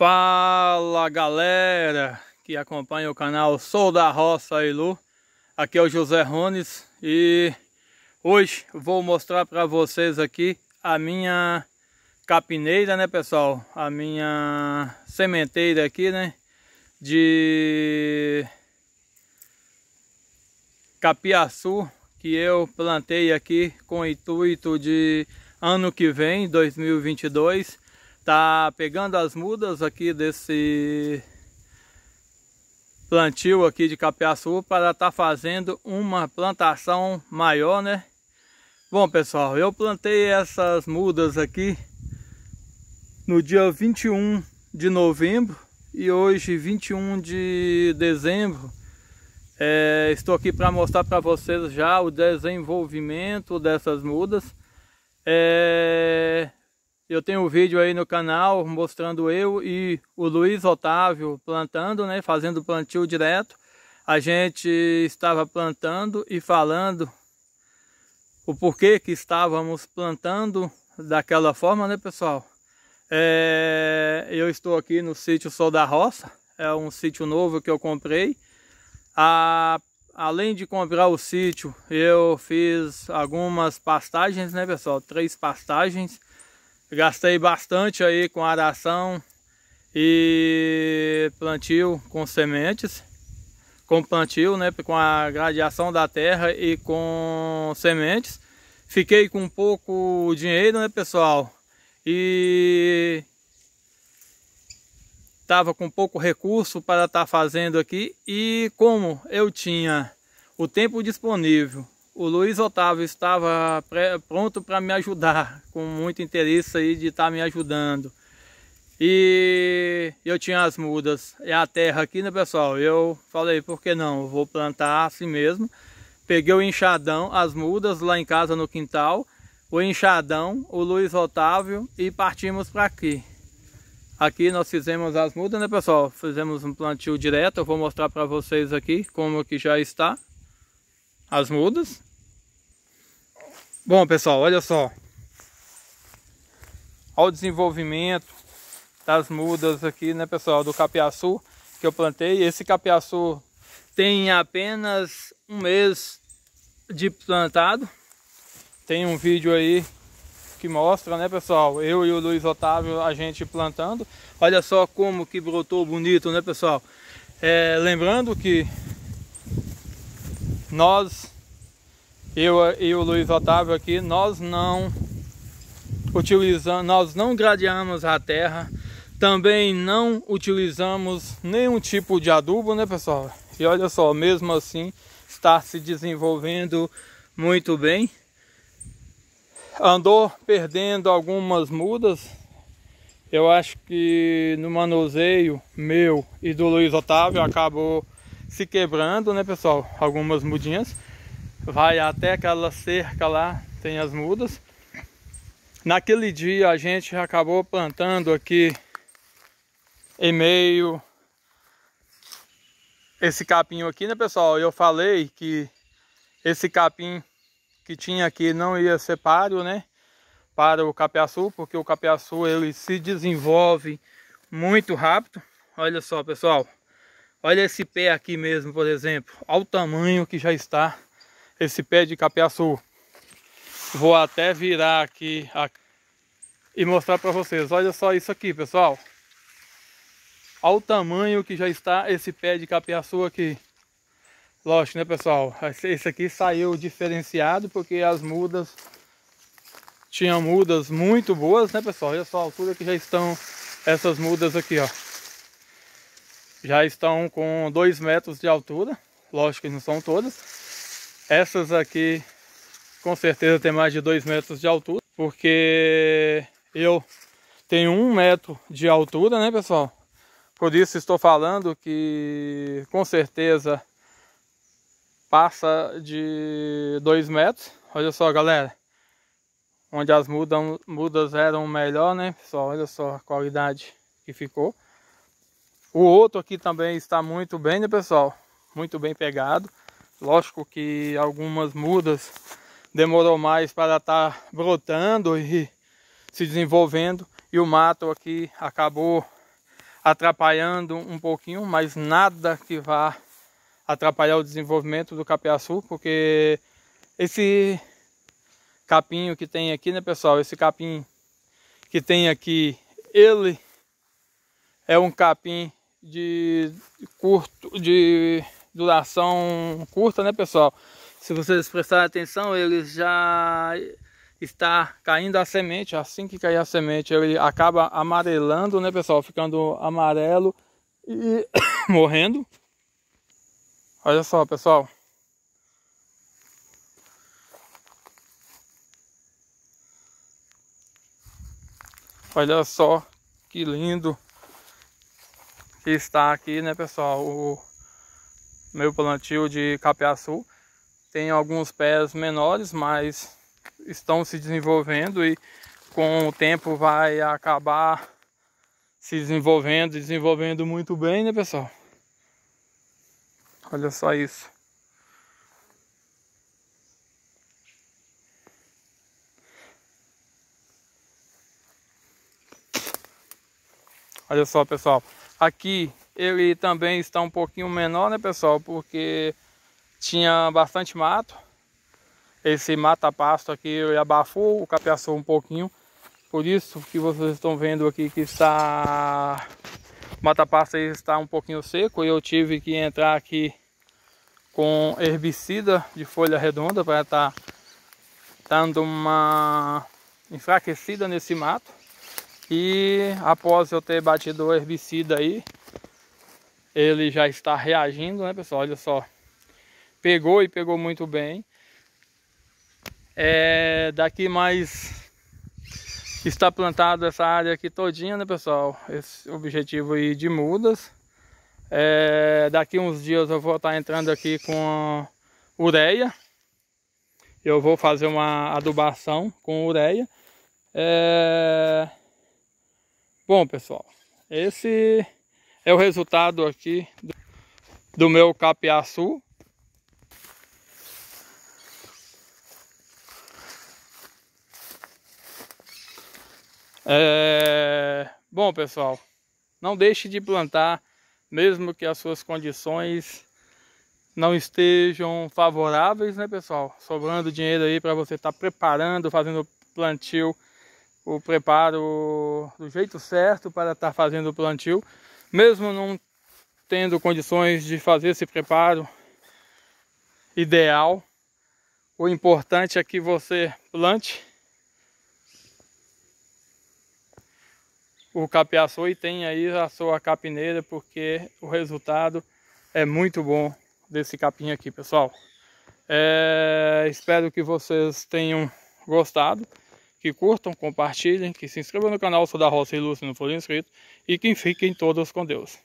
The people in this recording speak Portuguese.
Fala galera que acompanha o canal Sou da Roça Ilu Aqui é o José Rones e hoje vou mostrar para vocês aqui a minha capineira né pessoal A minha sementeira aqui né de capiaçu que eu plantei aqui com o intuito de ano que vem 2022 Tá pegando as mudas aqui desse plantio aqui de capiaçu para tá fazendo uma plantação maior, né? Bom, pessoal, eu plantei essas mudas aqui no dia 21 de novembro e hoje 21 de dezembro é, estou aqui para mostrar para vocês já o desenvolvimento dessas mudas é, eu tenho um vídeo aí no canal mostrando eu e o Luiz Otávio plantando, né? Fazendo plantio direto. A gente estava plantando e falando o porquê que estávamos plantando daquela forma, né, pessoal? É, eu estou aqui no sítio Sol da Roça. É um sítio novo que eu comprei. A, além de comprar o sítio, eu fiz algumas pastagens, né, pessoal? Três pastagens Gastei bastante aí com aração e plantio com sementes. Com plantio, né? Com a gradiação da terra e com sementes. Fiquei com pouco dinheiro, né, pessoal? E estava com pouco recurso para estar tá fazendo aqui e como eu tinha o tempo disponível o Luiz Otávio estava pronto para me ajudar, com muito interesse aí de estar tá me ajudando. E eu tinha as mudas, é a terra aqui, né pessoal? Eu falei, por que não? Eu vou plantar assim mesmo. Peguei o enxadão, as mudas lá em casa no quintal, o enxadão, o Luiz Otávio e partimos para aqui. Aqui nós fizemos as mudas, né pessoal? Fizemos um plantio direto, eu vou mostrar para vocês aqui como que já está as mudas. Bom pessoal, olha só ao desenvolvimento das mudas aqui, né pessoal, do capiaçu que eu plantei. Esse capiaçu tem apenas um mês de plantado. Tem um vídeo aí que mostra, né pessoal, eu e o Luiz Otávio, a gente plantando. Olha só como que brotou bonito, né pessoal. É, lembrando que nós eu e o Luiz Otávio aqui, nós não utilizamos, nós não gradeamos a terra, também não utilizamos nenhum tipo de adubo, né, pessoal? E olha só, mesmo assim está se desenvolvendo muito bem. Andou perdendo algumas mudas. Eu acho que no manuseio meu e do Luiz Otávio acabou se quebrando, né, pessoal? Algumas mudinhas vai até aquela cerca lá, tem as mudas. Naquele dia a gente acabou plantando aqui em meio esse capim aqui, né pessoal? Eu falei que esse capim que tinha aqui não ia ser páreo, né? Para o capiaçu, porque o capiaçu ele se desenvolve muito rápido. Olha só pessoal, olha esse pé aqui mesmo, por exemplo. Olha o tamanho que já está esse pé de capiaçu. Vou até virar aqui, aqui e mostrar para vocês. Olha só isso aqui, pessoal. Olha o tamanho que já está esse pé de capiaçu aqui. Lógico, né, pessoal? Esse aqui saiu diferenciado porque as mudas tinham mudas muito boas, né, pessoal? Olha só a altura que já estão essas mudas aqui, ó. Já estão com 2 metros de altura. Lógico que não são todas. Essas aqui com certeza tem mais de 2 metros de altura, porque eu tenho 1 um metro de altura, né pessoal? Por isso estou falando que com certeza passa de 2 metros. Olha só galera, onde as mudas, mudas eram melhor, né pessoal? Olha só a qualidade que ficou. O outro aqui também está muito bem, né pessoal? Muito bem pegado. Lógico que algumas mudas demorou mais para estar tá brotando e se desenvolvendo. E o mato aqui acabou atrapalhando um pouquinho, mas nada que vá atrapalhar o desenvolvimento do capiaçu, porque esse capinho que tem aqui, né pessoal, esse capim que tem aqui, ele é um capim de curto, de duração curta, né, pessoal? Se vocês prestarem atenção, ele já está caindo a semente. Assim que cair a semente, ele acaba amarelando, né, pessoal? Ficando amarelo e morrendo. Olha só, pessoal. Olha só que lindo que está aqui, né, pessoal? O meu plantio de capiaçu. Tem alguns pés menores, mas estão se desenvolvendo e com o tempo vai acabar se desenvolvendo, desenvolvendo muito bem, né, pessoal? Olha só isso. Olha só, pessoal. Aqui ele também está um pouquinho menor, né, pessoal? Porque tinha bastante mato. Esse mata-pasto aqui ele abafou, o capiaçou um pouquinho. Por isso que vocês estão vendo aqui que está o mata-pasto está um pouquinho seco e eu tive que entrar aqui com herbicida de folha redonda para estar tá dando uma enfraquecida nesse mato. E após eu ter batido o herbicida aí, ele já está reagindo, né, pessoal? Olha só. Pegou e pegou muito bem. É, daqui mais está plantado essa área aqui todinha, né, pessoal? Esse objetivo aí de mudas. É, daqui uns dias eu vou estar tá entrando aqui com ureia. Eu vou fazer uma adubação com ureia. É... Bom, pessoal, esse é o resultado aqui do meu capiaçu. É... Bom, pessoal, não deixe de plantar, mesmo que as suas condições não estejam favoráveis, né, pessoal? Sobrando dinheiro aí para você estar tá preparando, fazendo plantio, o preparo do jeito certo para estar tá fazendo o plantio mesmo não tendo condições de fazer esse preparo ideal, o importante é que você plante o capiaçu e tenha aí a sua capineira, porque o resultado é muito bom desse capim aqui, pessoal. É, espero que vocês tenham gostado que curtam, compartilhem, que se inscrevam no canal Sou da Roça Ilustre se não for inscrito e que fiquem todos com Deus.